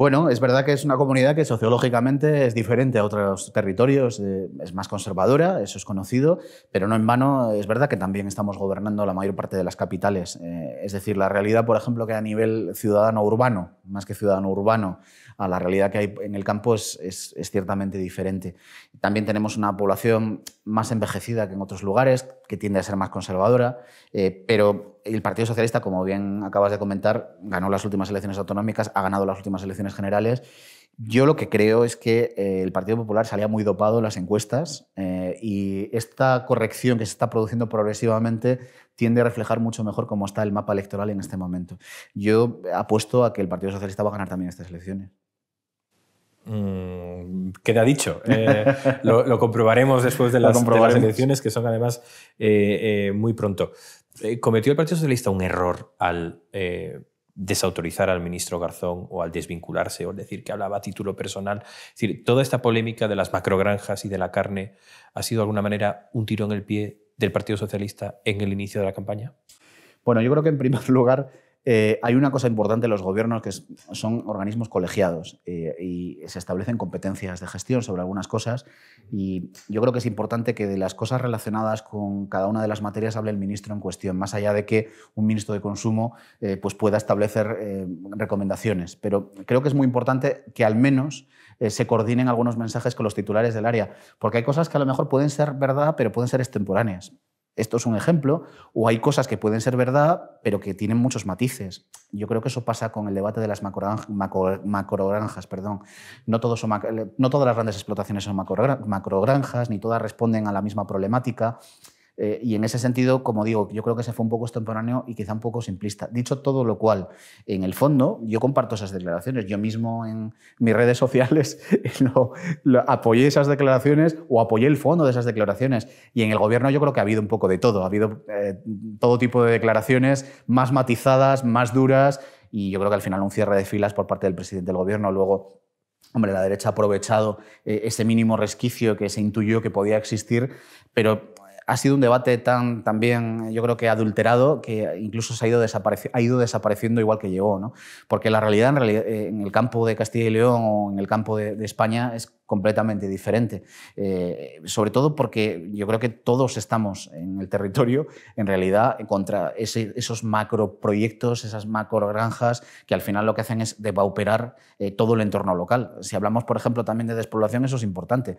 Bueno, es verdad que es una comunidad que sociológicamente es diferente a otros territorios, eh, es más conservadora, eso es conocido, pero no en vano es verdad que también estamos gobernando la mayor parte de las capitales. Eh, es decir, la realidad, por ejemplo, que a nivel ciudadano urbano, más que ciudadano urbano, a la realidad que hay en el campo es, es, ciertamente diferente. También tenemos una población más envejecida que en otros lugares, que tiende a ser más conservadora, eh, pero el Partido Socialista, como bien acabas de comentar, ganó las últimas elecciones autonómicas, ha ganado las últimas elecciones generales. Yo lo que creo es que eh, el Partido Popular salía muy dopado en las encuestas eh, y esta corrección que se está produciendo progresivamente tiende a reflejar mucho mejor cómo está el mapa electoral en este momento. Yo apuesto a que el Partido Socialista va a ganar también estas elecciones. te mm, queda dicho. Eh, lo, comprobaremos después de las, elecciones, que
son además muy pronto. Eh, cometió el Partido Socialista un error al eh, desautorizar al ministro Garzón o al desvincularse o al decir que hablaba a título personal. Es decir, toda esta polémica de las macrogranjas y de la carne ha sido de alguna manera un tiro en el pie del Partido Socialista en el inicio
de la campaña. Bueno, yo creo que en primer lugar eh, hay una cosa importante en los gobiernos que son organismos colegiados eh, y se establecen competencias de gestión sobre algunas cosas y yo creo que es importante que de las cosas relacionadas con cada una de las materias hable el ministro en cuestión, más allá de que un ministro de consumo eh, pues pueda establecer recomendaciones. Pero creo que es muy importante que al menos se coordinen algunos mensajes con los titulares del área, porque hay cosas que a lo mejor pueden ser verdad, pero pueden ser extemporáneas esto es un ejemplo, o hay cosas que pueden ser verdad, pero que tienen muchos matices. Yo creo que eso pasa con el debate de las macrogranjas, perdón. No, no todas las grandes explotaciones son macrogranjas, ni todas responden a la misma problemática. Eh, y en ese sentido, como digo, yo creo que se fue un poco extemporáneo y quizá un poco simplista. Dicho todo lo cual, en el fondo, yo comparto esas declaraciones. Yo mismo en mis redes sociales apoyé esas declaraciones o apoyé el fondo de esas declaraciones. Y en el gobierno yo creo que ha habido un poco de todo. Ha habido eh, todo tipo de declaraciones más matizadas, más duras. Y yo creo que al final un cierre de filas por parte del presidente del gobierno, luego Hombre, la derecha ha aprovechado eh, ese mínimo resquicio que se intuyó que podía existir, pero ha sido un debate tan también, yo creo que adulterado, que incluso ha ido, ha ido desapareciendo igual que llegó. ¿no? Porque la realidad eh, en, el campo de Castilla y León o en el campo de, España es completamente diferente. Eh, sobre todo porque yo creo que todos estamos en el territorio, en realidad, contra esos esos macroproyectos, esas macro granjas que al final lo que hacen es devauperar eh, todo el entorno local. Si hablamos, por ejemplo, también de despoblación, eso es importante.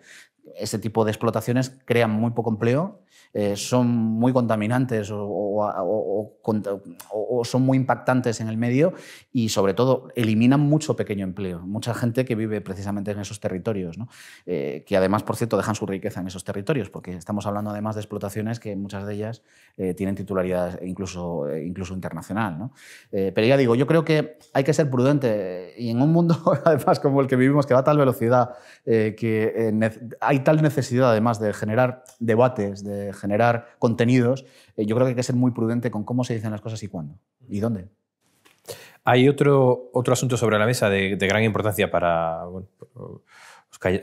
Ese tipo de explotaciones crean muy poco empleo eh, son muy contaminantes o, son muy impactantes en el medio y sobre todo eliminan mucho pequeño empleo, mucha gente que vive precisamente en esos territorios, eh, que además, por cierto, dejan su riqueza en esos territorios, porque estamos hablando además de explotaciones que muchas de ellas eh, tienen titularidad incluso, incluso internacional. pero ya digo, yo creo que hay que ser prudente y en un mundo además como el que vivimos, que va a tal velocidad, que hay tal necesidad además de generar debates, de generar contenidos, eh, yo creo que hay que ser muy prudente con cómo se dicen las cosas y cuándo y dónde.
Hay otro, otro asunto sobre la mesa de, gran importancia para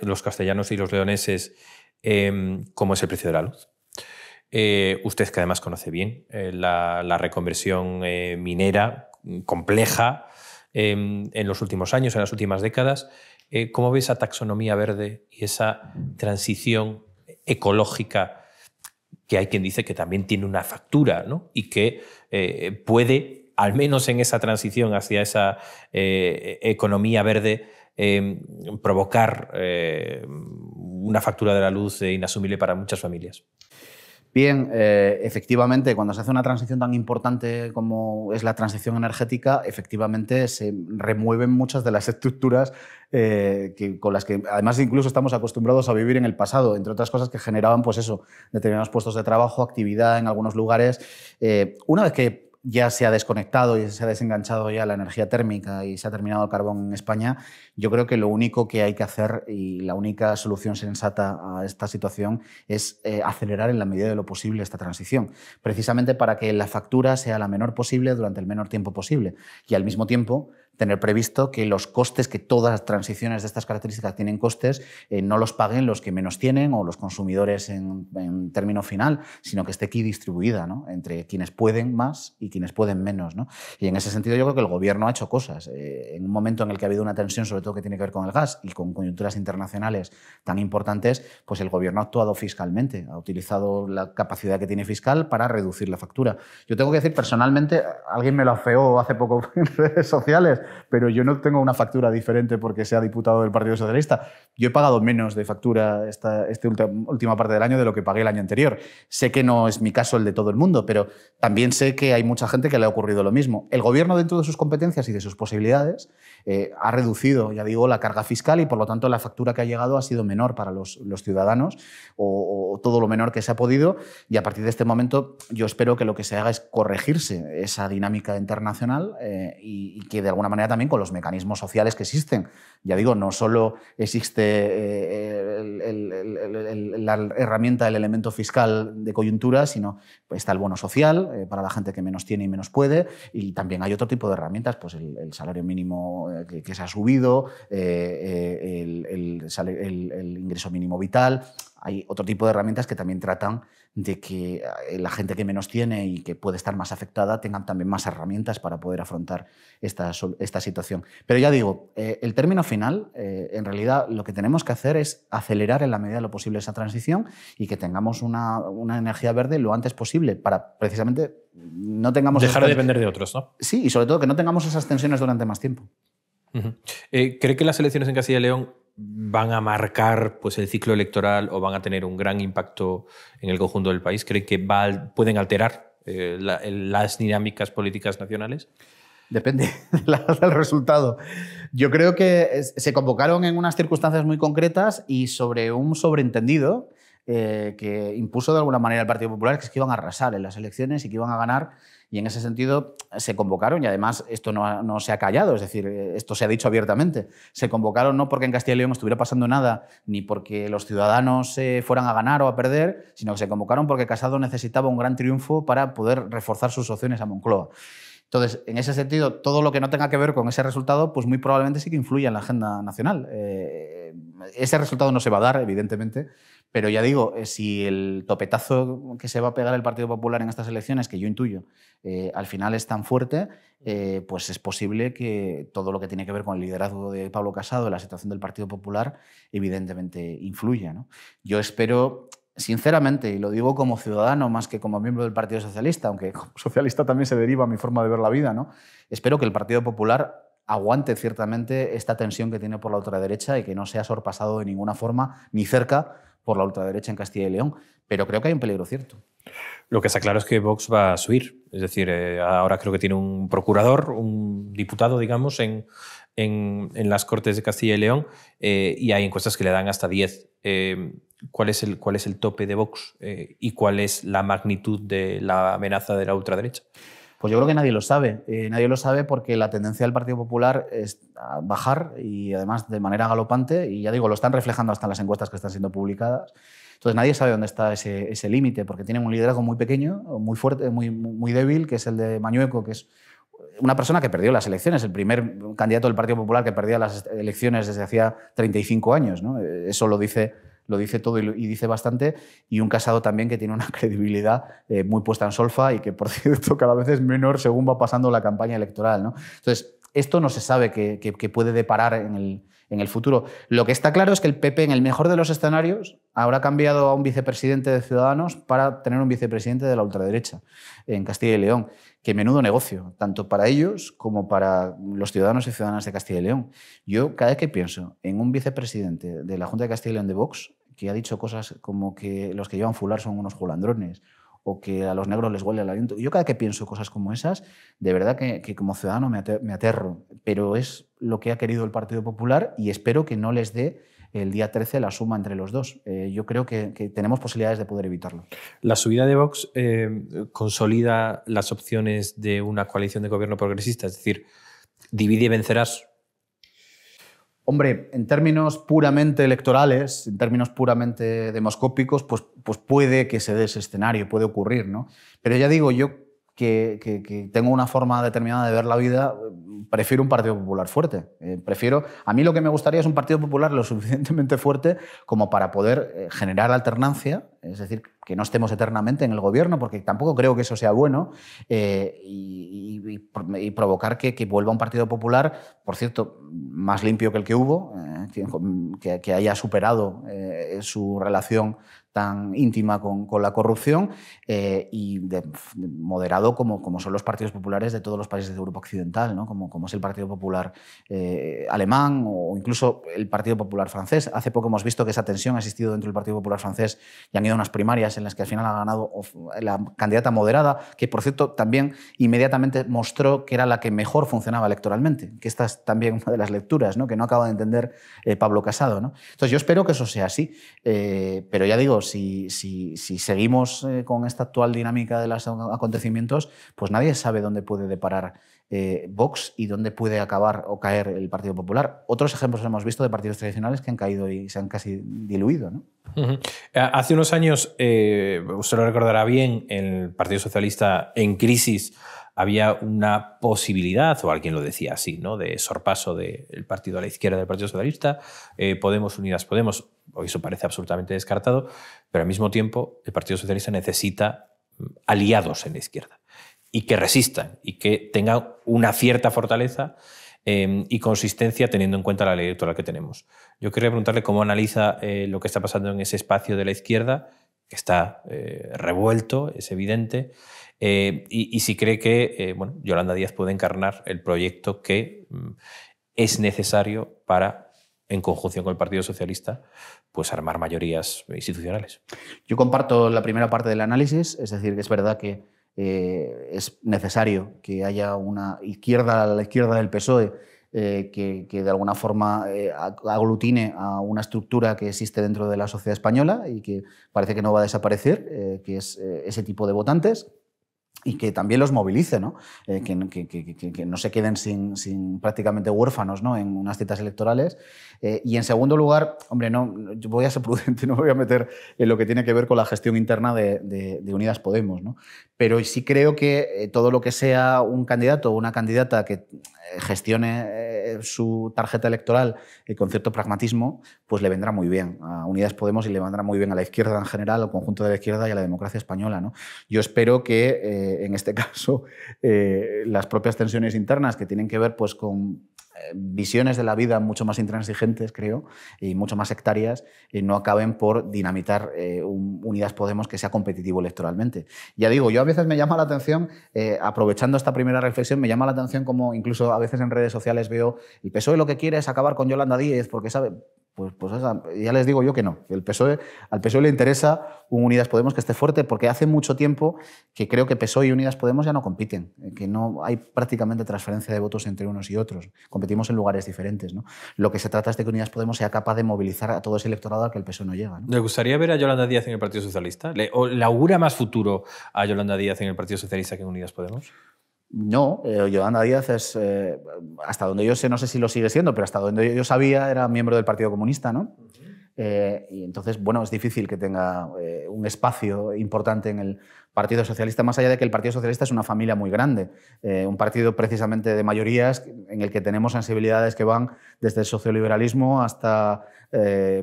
los castellanos y los leoneses, cómo em, como es el precio de la luz. Eh, usted que además conoce bien eh, la, la, reconversión minera compleja em, en los últimos años, en las últimas décadas, ¿cómo ve esa taxonomía verde y esa transición ecológica que hay quien dice que también tiene una factura y que eh, puede, al menos en esa transición hacia esa eh, e-, economía verde, em,
provocar eh, una factura de la luz inasumible para muchas familias. Bien, eh, efectivamente, cuando se hace una transición tan importante como es la transición energética, efectivamente se remueven muchas de las estructuras eh, con las que además incluso estamos acostumbrados a vivir en el pasado, entre otras cosas que generaban, pues eso, determinados puestos de trabajo, actividad en algunos lugares. Eh, una vez que ya se ha desconectado y se ha desenganchado ya la energía térmica y se ha terminado el carbón en España, yo creo que lo único que hay que hacer y la única solución sensata a esta situación es eh, acelerar en la medida de lo posible esta transición, precisamente para que la factura sea la menor posible durante el menor tiempo posible y al mismo tiempo tener previsto que los costes, que todas las transiciones de estas características tienen costes, eh, no los paguen los que menos tienen o los consumidores en, término final, sino que esté aquí distribuida entre quienes pueden más y quienes pueden menos. ¿no? Y en ese sentido yo creo que el gobierno ha hecho cosas. Eh, en un momento en el que ha habido una tensión, sobre todo que tiene que ver con el gas y con coyunturas internacionales tan importantes, pues el gobierno ha actuado fiscalmente, ha utilizado la capacidad que tiene fiscal para reducir la factura. Yo tengo que decir personalmente, alguien me lo afeó hace poco en redes sociales, pero yo no tengo una factura diferente porque sea diputado del Partido Socialista. Yo he pagado menos de factura esta, este última parte del año de lo que pagué el año anterior. Sé que no es mi caso el de todo el mundo, pero también sé que hay mucha gente que le ha ocurrido lo mismo. El gobierno, dentro de sus competencias y de sus posibilidades, eh, ha reducido, ya digo, la carga fiscal y por lo tanto la factura que ha llegado ha sido menor para los, ciudadanos o, todo lo menor que se ha podido. Y a partir de este momento yo espero que lo que se haga es corregirse esa dinámica internacional eh, y, que de alguna manera también con los mecanismos sociales que existen. Ya digo, no solo existe eh, la herramienta del elemento fiscal de coyuntura, sino pues, está el bono social para la gente que menos tiene y menos puede y también hay otro tipo de herramientas, pues el, salario mínimo que, se ha subido, eh, eh, el, ingreso mínimo vital. Hay otro tipo de herramientas que también tratan de que eh, la gente que menos tiene y que puede estar más afectada tengan también más herramientas para poder afrontar esta, esta situación. Pero ya digo, el término final, en realidad lo que tenemos que hacer es acelerar en la medida de lo posible esa transición y que tengamos una, una energía verde lo antes posible para precisamente no tengamos... Dejar de depender de otros, ¿no? Sí, y sobre todo que no tengamos esas tensiones durante más tiempo.
Eh, ¿Cree que las elecciones en Castilla y León van a marcar pues, el ciclo electoral o van a tener un gran impacto en el conjunto del país? ¿Cree que pueden alterar eh, las dinámicas políticas nacionales?
Depende del resultado. Yo creo que se convocaron en unas circunstancias muy concretas y sobre un sobreentendido eh, que impuso de alguna manera el Partido Popular, que es que iban a arrasar en las elecciones y que iban a ganar y en ese sentido se convocaron, y además esto no, se ha callado, es decir, eh, esto se ha dicho abiertamente, se convocaron no porque en Castilla y León estuviera pasando nada, ni porque los ciudadanos se fueran a ganar o a perder, sino que se convocaron porque Casado necesitaba un gran triunfo para poder reforzar sus opciones a Moncloa. Entonces, en ese sentido, todo lo que no tenga que ver con ese resultado, pues muy probablemente sí que influya en la agenda nacional. Eh, ese resultado no se va a dar, evidentemente, pero ya digo, eh, si el topetazo que se va a pegar el Partido Popular en estas elecciones, que yo intuyo, eh, al final es tan fuerte, eh, pues es posible que todo lo que tiene que ver con el liderazgo de Pablo Casado, la situación del Partido Popular, evidentemente influya. Yo espero sinceramente, y lo digo como ciudadano más que como miembro del Partido Socialista, aunque como socialista también se deriva mi forma de ver la vida, ¿no? Espero que el Partido Popular aguante ciertamente esta tensión que tiene por la otra derecha y que no sea sorpasado de ninguna forma, ni cerca, por la ultraderecha en Castilla y León, pero creo que hay un peligro cierto.
Lo que está claro es que Vox va a subir. Es decir, eh, ahora creo que tiene un procurador, un diputado, digamos, en, en, las Cortes de Castilla y León, eh, y hay encuestas que le dan hasta 10. Eh, ¿cuál, es el, ¿Cuál es el tope de Vox y cuál
es la magnitud de la amenaza de la ultraderecha? Pues yo creo que nadie lo sabe. Eh, nadie lo sabe porque la tendencia del Partido Popular es bajar y además de manera galopante, y ya digo, lo están reflejando hasta en las encuestas que están siendo publicadas. Entonces nadie sabe dónde está ese, límite porque tienen un liderazgo muy pequeño, muy fuerte, muy, muy débil, que es el de Mañueco, que es una persona que perdió las elecciones, el primer candidato del Partido Popular que perdía las elecciones desde hacía 35 años. Eh, eso lo dice lo dice todo y, dice bastante, y un casado también que tiene una credibilidad eh, muy puesta en solfa y que, por cierto, cada vez es menor según va pasando la campaña electoral. ¿no? Entonces, esto no se sabe qué puede deparar en el, en el, futuro. Lo que está claro es que el PP, en el mejor de los escenarios, habrá cambiado a un vicepresidente de Ciudadanos para tener un vicepresidente de la ultraderecha en Castilla y León. Que menudo negocio, tanto para ellos como para los ciudadanos y ciudadanas de Castilla y León. Yo cada vez que pienso en un vicepresidente de la Junta de Castilla y León de Vox, que ha dicho cosas como que los que llevan fular son unos julandrones o que a los negros les huele el aliento. Yo cada que pienso cosas como esas, de verdad que, como ciudadano me, aterro, pero es lo que ha querido el Partido Popular y espero que no les dé el día 13 la suma entre los dos. Eh, yo creo que, tenemos posibilidades de poder evitarlo. ¿La
subida de Vox eh, consolida las opciones de una coalición de gobierno progresista? Es decir, divide y vencerás
Hombre, en términos puramente electorales, en términos puramente demoscópicos, pues, pues, puede que se dé ese escenario, puede ocurrir, ¿no? Pero ya digo, yo que, tengo una forma determinada de ver la vida, prefiero un Partido Popular fuerte. Eh, prefiero, a mí lo que me gustaría es un Partido Popular lo suficientemente fuerte como para poder eh, generar alternancia, es decir, que no estemos eternamente en el gobierno, porque tampoco creo que eso sea bueno, eh, y, provocar que, vuelva un Partido Popular, por cierto, más limpio que el que hubo, que, que, haya superado su relación tan íntima con, la corrupción eh, y moderado como, son los partidos populares de todos los países de Europa Occidental, como, es el Partido Popular eh, alemán o incluso el Partido Popular francés. Hace poco hemos visto que esa tensión ha existido dentro del Partido Popular francés y han ido unas primarias en las que al final ha ganado la candidata moderada, que por cierto también inmediatamente mostró que era la que mejor funcionaba electoralmente, que esta es también una de las lecturas que no acaba de entender eh, Pablo Casado. Entonces yo espero que eso sea así, pero ya digo, si, seguimos eh, con esta actual dinámica de los acontecimientos, pues nadie sabe dónde puede deparar eh, Vox y dónde puede acabar o caer el Partido Popular. Otros ejemplos hemos visto de partidos tradicionales que han caído y se han casi diluido.
Eh, hace unos años, usted lo recordará bien, el Partido Socialista en crisis había una posibilidad, o alguien lo decía así, ¿no? de sorpaso del partido a la izquierda del Partido Socialista, eh, Podemos Unidas Podemos, hoy eso parece absolutamente descartado, pero al mismo tiempo el Partido Socialista necesita mm, aliados en la izquierda y que resistan y que tengan una cierta fortaleza em, y consistencia teniendo en cuenta la ley electoral que tenemos. Yo quería preguntarle cómo analiza eh, lo que está pasando en ese espacio de la izquierda, que está eh, revuelto, es evidente, eh, y, si cree que eh, Yolanda Díaz puede encarnar el proyecto que mm, es necesario para, en conjunción con el Partido
Socialista, pues armar mayorías institucionales. Yo comparto la primera parte del análisis, es decir, que es verdad que eh, es necesario que haya una izquierda, a la izquierda del PSOE, que, de alguna forma aglutine a una estructura que existe dentro de la sociedad española y que parece que no va a desaparecer, que es ese tipo de votantes y que también los movilice, ¿no? Eh, que, no se queden sin, prácticamente huérfanos ¿no? en unas citas electorales. Eh, y en segundo lugar, hombre, no, voy a ser prudente, no voy a meter en lo que tiene que ver con la gestión interna de, Unidas Podemos, pero sí creo que eh, todo lo que sea un candidato o una candidata que gestione su tarjeta electoral con cierto pragmatismo, pues le vendrá muy bien a Unidas Podemos y le vendrá muy bien a la izquierda en general, al conjunto de la izquierda y a la democracia española. ¿no? Yo espero que eh, en este caso eh, las propias tensiones internas que tienen que ver pues, con eh, visiones de la vida mucho más intransigentes, creo, y mucho más sectarias, y no acaben por dinamitar un Unidas Podemos que sea competitivo electoralmente. Ya digo, yo a veces me llama la atención, aprovechando esta primera reflexión, me llama la atención como incluso a veces en redes sociales veo el PSOE lo que quiere es acabar con Yolanda Díez, porque sabe, pues, pues ya les digo yo que no. El PSOE, al PSOE le interesa un Unidas Podemos que esté fuerte, porque hace mucho tiempo que creo que PSOE y Unidas Podemos ya no compiten, eh, que no hay prácticamente transferencia de votos entre unos y otros. Competimos en lugares diferentes. Lo que se trata es de que Unidas Podemos sea capaz de movilizar a todo ese electorado al que el PSOE no llega.
¿Le gustaría ver a Yolanda Díaz en el Partido Socialista? ¿O le augura más futuro a Yolanda Díaz en el Partido Socialista que en Unidas Podemos?
No, eh, Yolanda Díaz es, eh, hasta donde yo sé, no sé si lo sigue siendo, pero hasta donde yo sabía, era miembro del Partido Comunista, ¿no? Eh, y entonces, bueno, es difícil que tenga eh, un espacio importante en el Partido Socialista, más allá de que el Partido Socialista es una familia muy grande, eh, un partido precisamente de mayorías en el que tenemos sensibilidades que van desde el socioliberalismo hasta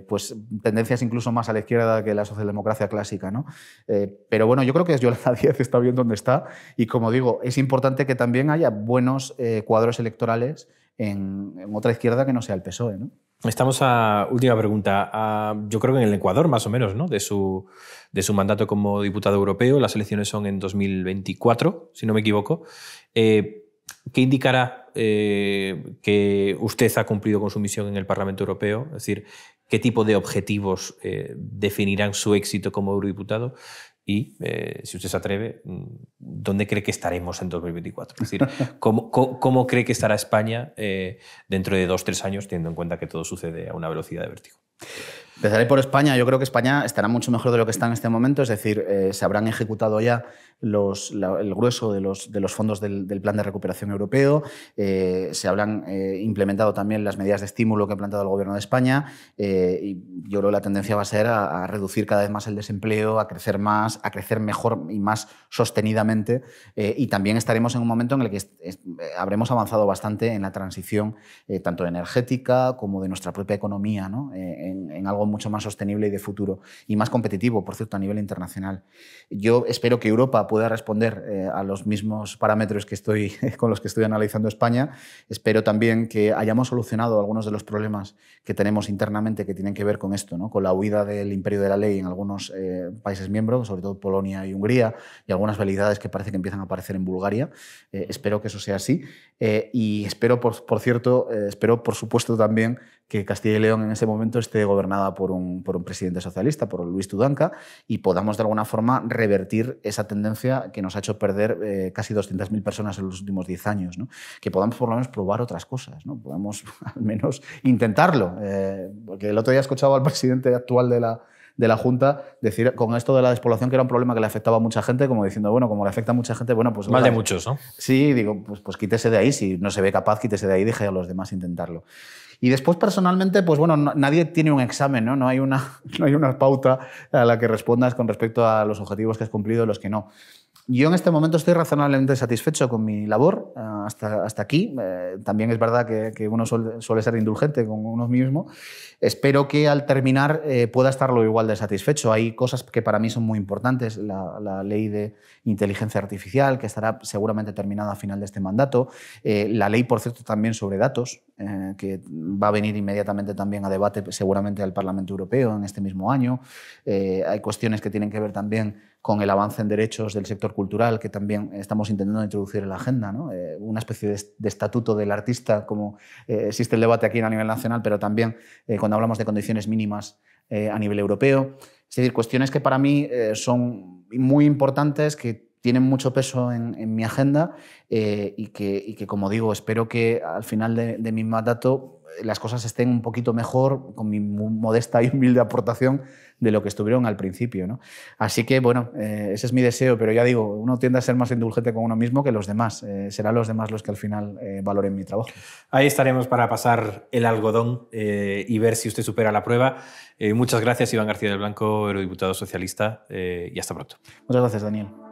pues, tendencias incluso más a la izquierda que la socialdemocracia clásica. ¿no? pero bueno, yo creo que Yolanda Díaz está bien donde está y como digo, es importante que también haya buenos cuadros electorales en, otra izquierda que no sea el PSOE.
Estamos a última pregunta. yo creo que en el Ecuador, más o menos, ¿no? de, su, mandato como diputado europeo. Las elecciones son en 2024, si no me equivoco. Eh, ¿Qué indicará eh, que usted ha cumplido con su misión en el Parlamento Europeo? Es decir, ¿qué tipo de objetivos eh, definirán su éxito como eurodiputado? y, eh, si usted se atreve, mm, ¿dónde cree que estaremos en 2024? Es decir, ¿cómo, cree que estará España eh, dentro de dos, tres años, teniendo en cuenta que todo sucede a una velocidad de vértigo?
Empezaré por España. Yo creo que España estará mucho mejor de lo que está en este momento. Es decir, eh, se habrán ejecutado ya el grueso de los, fondos del, Plan de Recuperación Europeo, eh, se habrán eh, implementado también las medidas de estímulo que ha planteado el Gobierno de España eh, y yo creo que la tendencia va a ser a, reducir cada vez más el desempleo, a crecer más, a crecer mejor y más sostenidamente y también estaremos en un momento en el que habremos avanzado bastante en la transición tanto energética como de nuestra propia economía ¿no? en algo mucho más sostenible y de futuro y más competitivo, por cierto, a nivel internacional. Yo espero que Europa responder eh, a los mismos parámetros que estoy, con los que estoy analizando España. Espero también que hayamos solucionado algunos de los problemas que tenemos internamente que tienen que ver con esto, ¿no? con la huida del imperio de la ley en algunos eh, países miembros, sobre todo Polonia y Hungría, y algunas validades que parece que empiezan a aparecer en Bulgaria. Eh, espero que eso sea así. Eh, y espero, por, cierto, eh, espero, por supuesto, también que Castilla y León en ese momento esté gobernada por un, por un presidente socialista, por Luis Tudanca, y podamos de alguna forma revertir esa tendencia que nos ha hecho perder eh, casi 200.000 personas en los últimos 10 años. ¿no? Que podamos por lo menos probar otras cosas, ¿no? podamos al menos intentarlo. porque el otro día escuchaba al presidente actual de la, de la Junta, decir con esto de la despoblación que era un problema que le afectaba a mucha gente, como diciendo, bueno, como le afecta a mucha gente, bueno, pues... Mal de muchos, ¿no? Sí, digo, pues, pues quítese de ahí, si no se ve capaz, quítese de ahí, deje a los demás intentarlo. Y después, personalmente, pues bueno, nadie tiene un examen, ¿no? hay, una, no hay una pauta a la que respondas con respecto a los objetivos que has cumplido y los que no. Yo en este momento estoy razonablemente satisfecho con mi labor eh, hasta, hasta aquí. Eh, también es verdad que, uno suele, ser indulgente con uno mismo. Espero que al terminar eh, pueda pueda lo igual de satisfecho. Hay cosas que para mí son muy importantes. La, ley de inteligencia artificial, que estará seguramente terminada a final de este mandato. la ley, por cierto, también sobre datos, que va a venir inmediatamente también a debate seguramente al Parlamento Europeo en este mismo año. hay cuestiones que tienen que ver también con el avance en derechos del sector cultural, que también estamos intentando introducir en la agenda, eh, una especie de, estatuto del artista, como eh, existe el debate aquí a nivel nacional, pero también eh, cuando hablamos de condiciones mínimas a nivel europeo. Es decir, cuestiones que para mí son muy importantes, que tienen mucho peso en, mi agenda y que, como digo, espero que al final de mi mandato las cosas estén un poquito mejor con mi modesta y humilde aportación de lo que estuvieron al principio. Así que, bueno, eh, ese es mi deseo, pero ya digo, uno tiende a ser más indulgente con uno mismo que los demás. Eh, serán los demás los que al final eh, valoren mi trabajo.
Ahí estaremos para pasar el algodón y ver si usted supera la prueba. muchas gracias, Iván García del Blanco, eurodiputado socialista, y hasta pronto.
Muchas gracias, Daniel.